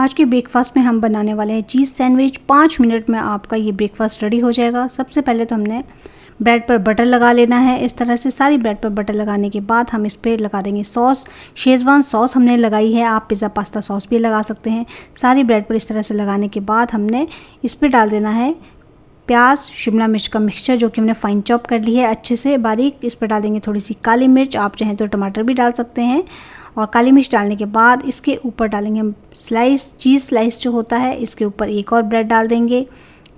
आज के ब्रेकफास्ट में हम बनाने वाले हैं चीज़ सैंडविच पाँच मिनट में आपका ये ब्रेकफास्ट रेडी हो जाएगा सबसे पहले तो हमने ब्रेड पर बटर लगा लेना है इस तरह से सारी ब्रेड पर बटर लगाने के बाद हम इस पर लगा देंगे सॉस शेजवान सॉस हमने लगाई है आप पिज़्ज़ा पास्ता सॉस भी लगा सकते हैं सारी ब्रेड पर इस तरह से लगाने के बाद हमने इस पर डाल देना है प्याज शिमला मिर्च का मिक्सचर जो कि हमने फाइन चॉप कर ली है अच्छे से बारीक इस पर डाल देंगे थोड़ी सी काली मिर्च आप चाहें तो टमाटर भी डाल सकते हैं और काली मिर्च डालने के बाद इसके ऊपर डालेंगे हम स्लाइस चीज़ स्लाइस जो होता है इसके ऊपर एक और ब्रेड डाल देंगे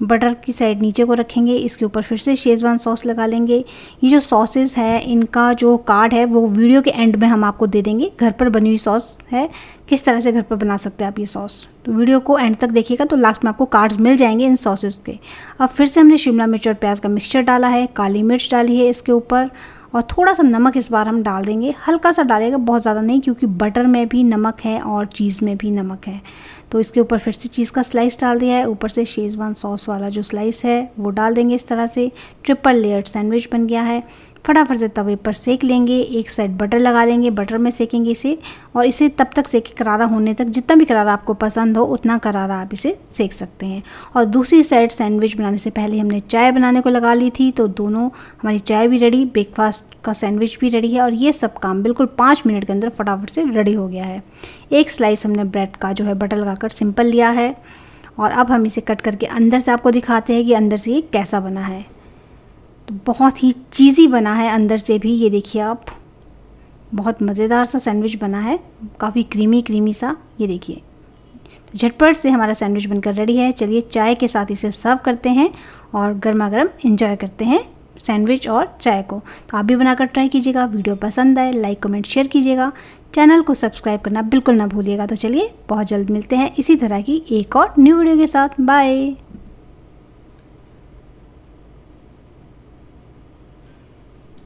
बटर की साइड नीचे को रखेंगे इसके ऊपर फिर से शेजवान सॉस लगा लेंगे ये जो सॉसेज है इनका जो कार्ड है वो वीडियो के एंड में हम आपको दे देंगे घर पर बनी हुई सॉस है किस तरह से घर पर बना सकते हैं आप ये सॉस तो वीडियो को एंड तक देखिएगा तो लास्ट में आपको कार्ड्स मिल जाएंगे इन सॉसेज के अब फिर से हमने शिमला मिर्च और प्याज का मिक्सचर डाला है काली मिर्च डाली है इसके ऊपर और थोड़ा सा नमक इस बार हम डाल देंगे हल्का सा डालेगा बहुत ज़्यादा नहीं क्योंकि बटर में भी नमक है और चीज़ में भी नमक है तो इसके ऊपर फिर से चीज़ का स्लाइस डाल दिया है ऊपर से शेजवान सॉस वाला जो स्लाइस है वो डाल देंगे इस तरह से ट्रिपल लेयर सैंडविच बन गया है फटाफट से तवे पर सेक लेंगे एक साइड बटर लगा लेंगे बटर में सेकेंगे इसे और इसे तब तक सेके करारा होने तक जितना भी करारा आपको पसंद हो उतना करारा आप इसे सेक सकते हैं और दूसरी साइड सैंडविच बनाने से पहले हमने चाय बनाने को लगा ली थी तो दोनों हमारी चाय भी रेडी ब्रेकफास्ट का सैंडविच भी रेडी है और ये सब काम बिल्कुल पाँच मिनट के अंदर फटाफट से रेडी हो गया है एक स्लाइस हमने ब्रेड का जो है बटर लगाकर सिंपल लिया है और अब हम इसे कट करके अंदर से आपको दिखाते हैं कि अंदर से ये कैसा बना है तो बहुत ही चीज़ी बना है अंदर से भी ये देखिए आप बहुत मज़ेदार सा सैंडविच बना है काफ़ी क्रीमी क्रीमी सा ये देखिए तो झटपट से हमारा सैंडविच बनकर रेडी है चलिए चाय के साथ इसे सर्व करते हैं और गर्मा गर्म इंजॉय करते हैं सैंडविच और चाय को तो आप भी बनाकर ट्राई कीजिएगा वीडियो पसंद आए लाइक कमेंट शेयर कीजिएगा चैनल को सब्सक्राइब करना बिल्कुल ना भूलिएगा तो चलिए बहुत जल्द मिलते हैं इसी तरह की एक और न्यू वीडियो के साथ बाय